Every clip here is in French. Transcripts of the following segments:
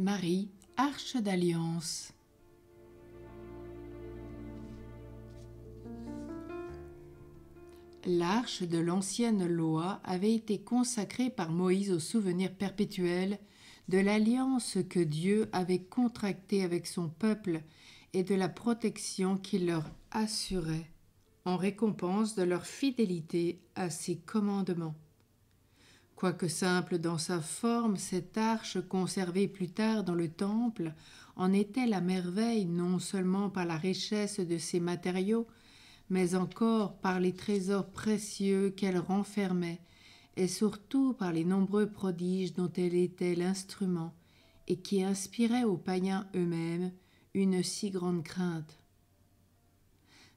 Marie, Arche d'Alliance. L'arche de l'ancienne loi avait été consacrée par Moïse au souvenir perpétuel de l'alliance que Dieu avait contractée avec son peuple et de la protection qu'il leur assurait en récompense de leur fidélité à ses commandements. Quoique simple dans sa forme, cette arche conservée plus tard dans le temple en était la merveille non seulement par la richesse de ses matériaux, mais encore par les trésors précieux qu'elle renfermait, et surtout par les nombreux prodiges dont elle était l'instrument, et qui inspiraient aux païens eux-mêmes une si grande crainte.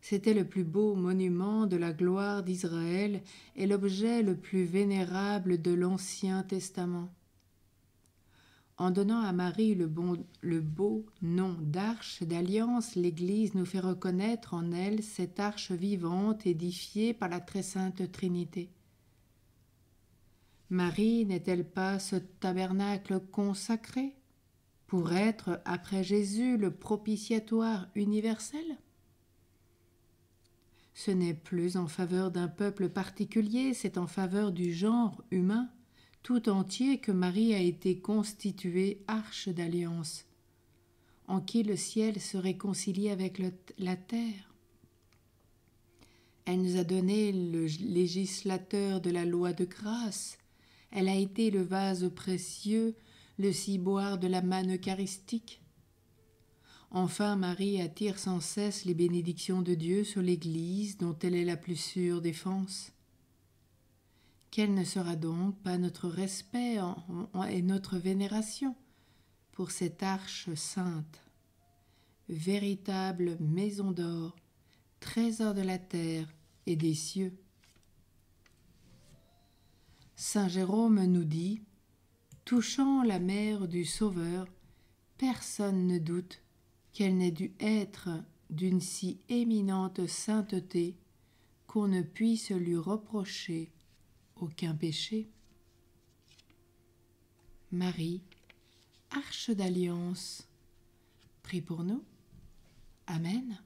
C'était le plus beau monument de la gloire d'Israël et l'objet le plus vénérable de l'Ancien Testament. En donnant à Marie le, beau nom d'arche d'alliance, l'Église nous fait reconnaître en elle cette arche vivante édifiée par la très sainte Trinité. Marie n'est-elle pas ce tabernacle consacré pour être, après Jésus, le propitiatoire universel ce n'est plus en faveur d'un peuple particulier, c'est en faveur du genre humain tout entier que Marie a été constituée arche d'alliance, en qui le ciel se réconcilie avec la terre. Elle nous a donné le législateur de la loi de grâce, elle a été le vase précieux, le ciboire de la manne eucharistique, Enfin, Marie attire sans cesse les bénédictions de Dieu sur l'Église dont elle est la plus sûre défense. Quel ne sera donc pas notre respect et notre vénération pour cette arche sainte véritable maison d'or, trésor de la terre et des cieux. Saint Jérôme nous dit, touchant la mère du Sauveur, personne ne doute qu'elle n'ait dû être d'une si éminente sainteté qu'on ne puisse lui reprocher aucun péché. Marie, arche d'alliance, prie pour nous. Amen.